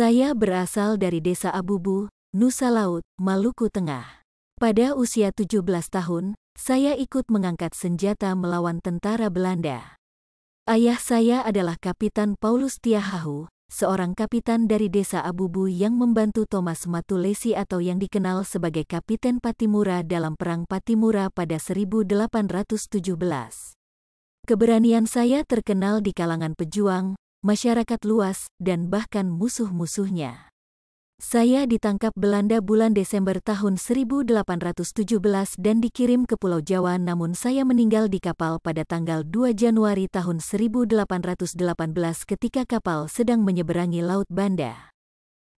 Saya berasal dari desa Abubu, Nusa Laut, Maluku Tengah. Pada usia 17 tahun, saya ikut mengangkat senjata melawan tentara Belanda. Ayah saya adalah Kapitan Paulus Tiahahu, seorang kapitan dari desa Abubu yang membantu Thomas Matulesi atau yang dikenal sebagai Kapiten Patimura dalam Perang Patimura pada 1817. Keberanian saya terkenal di kalangan pejuang, masyarakat luas, dan bahkan musuh-musuhnya. Saya ditangkap Belanda bulan Desember tahun 1817 dan dikirim ke Pulau Jawa namun saya meninggal di kapal pada tanggal 2 Januari tahun 1818 ketika kapal sedang menyeberangi Laut Banda.